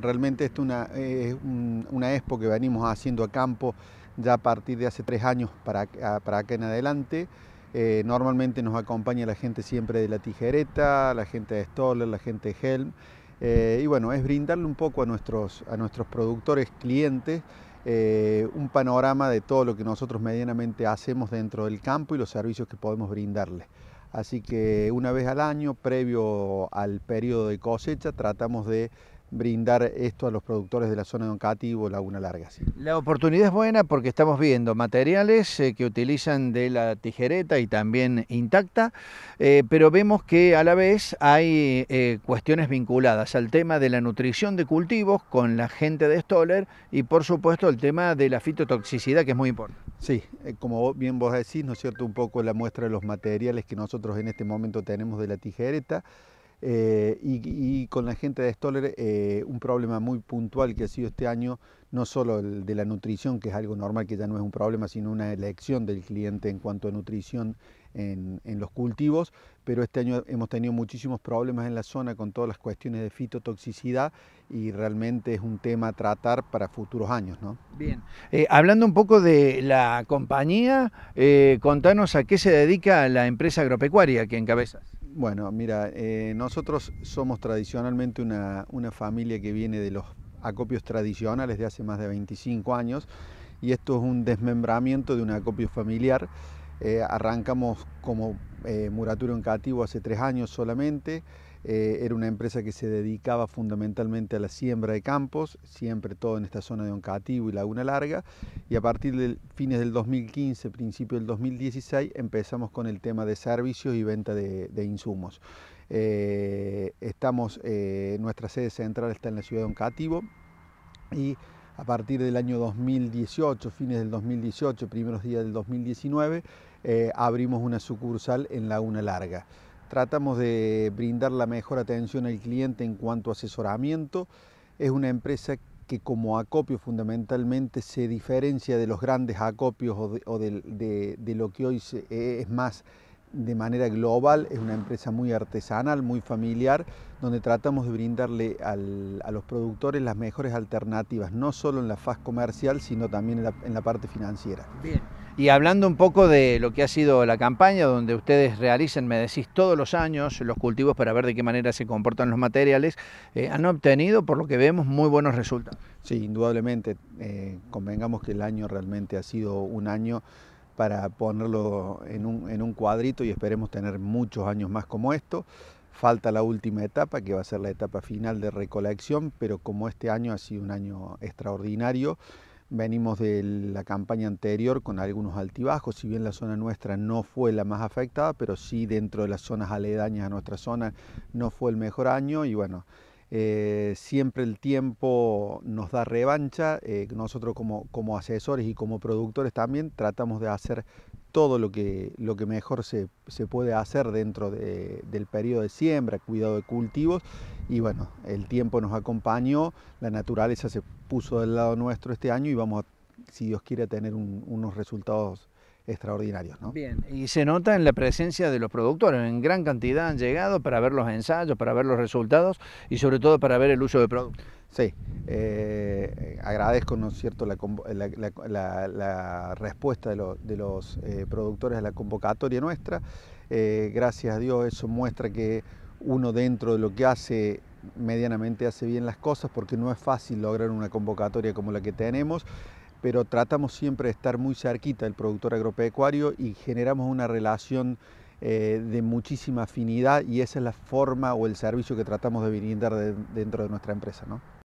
Realmente esto es una expo que venimos haciendo a campo ya a partir de hace tres años para, para acá en adelante. Eh, normalmente nos acompaña la gente siempre de la tijereta, la gente de Stoller, la gente de Helm. Eh, y bueno, es brindarle un poco a nuestros, a nuestros productores, clientes, eh, un panorama de todo lo que nosotros medianamente hacemos dentro del campo y los servicios que podemos brindarles. Así que una vez al año, previo al periodo de cosecha, tratamos de brindar esto a los productores de la zona de Laguna Larga. La oportunidad es buena porque estamos viendo materiales eh, que utilizan de la tijereta y también intacta, eh, pero vemos que a la vez hay eh, cuestiones vinculadas al tema de la nutrición de cultivos con la gente de Stoller y por supuesto el tema de la fitotoxicidad que es muy importante. Sí, como bien vos decís, ¿no es cierto? Un poco la muestra de los materiales que nosotros en este momento tenemos de la tijereta. Eh, y, con la gente de Stoller eh, un problema muy puntual que ha sido este año, no solo el de la nutrición, que es algo normal, que ya no es un problema, sino una elección del cliente en cuanto a nutrición en, los cultivos, pero este año hemos tenido muchísimos problemas en la zona con todas las cuestiones de fitotoxicidad y realmente es un tema a tratar para futuros años. ¿no? Bien, eh, hablando un poco de la compañía, contanos a qué se dedica la empresa agropecuaria que encabezas. Bueno, mira, eh, nosotros somos tradicionalmente una, familia que viene de los acopios tradicionales de hace más de 25 años y esto es un desmembramiento de un acopio familiar. Eh, arrancamos como eh, muraturo muratura en cativo hace tres años solamente. Eh, era una empresa que se dedicaba fundamentalmente a la siembra de campos, siempre todo en esta zona de Oncativo y Laguna Larga, y a partir de fines del 2015, principio del 2016, empezamos con el tema de servicios y venta de, insumos. Eh, eh, nuestra sede central está en la ciudad de Oncativo y a partir del año 2018, fines del 2018, primeros días del 2019, abrimos una sucursal en Laguna Larga. Tratamos de brindar la mejor atención al cliente en cuanto a asesoramiento. Es una empresa que como acopio fundamentalmente se diferencia de los grandes acopios o de, lo que hoy es más de manera global, es una empresa muy artesanal, muy familiar, donde tratamos de brindarle a los productores las mejores alternativas, no solo en la faz comercial, sino también en la, parte financiera. Bien. Y hablando un poco de lo que ha sido la campaña, donde ustedes realizan, me decís, todos los años los cultivos para ver de qué manera se comportan los materiales, eh, han obtenido, por lo que vemos, muy buenos resultados. Sí, indudablemente. Eh, convengamos que el año realmente ha sido un año para ponerlo en un, cuadrito y esperemos tener muchos años más como esto. Falta la última etapa, que va a ser la etapa final de recolección, pero como este año ha sido un año extraordinario, venimos de la campaña anterior con algunos altibajos, si bien la zona nuestra no fue la más afectada, pero sí dentro de las zonas aledañas a nuestra zona no fue el mejor año y bueno, eh, siempre el tiempo nos da revancha. Eh, nosotros como, como, asesores y como productores también tratamos de hacer todo lo que, lo que mejor se, puede hacer dentro del periodo de siembra, cuidado de cultivos. Y bueno, el tiempo nos acompañó, la naturaleza se puso del lado nuestro este año y vamos, a, si Dios quiere, a tener unos resultados extraordinarios. ¿no? Bien, y se nota en la presencia de los productores, en gran cantidad han llegado para ver los ensayos, para ver los resultados y sobre todo para ver el uso de productos. Sí, eh, agradezco ¿no cierto? La, respuesta de, los eh, productores a la convocatoria nuestra. Eh, gracias a Dios eso muestra que uno dentro de lo que hace medianamente hace bien las cosas porque no es fácil lograr una convocatoria como la que tenemos pero tratamos siempre de estar muy cerquita del productor agropecuario y generamos una relación eh, de muchísima afinidad y esa es la forma o el servicio que tratamos de brindar dentro de nuestra empresa. ¿no?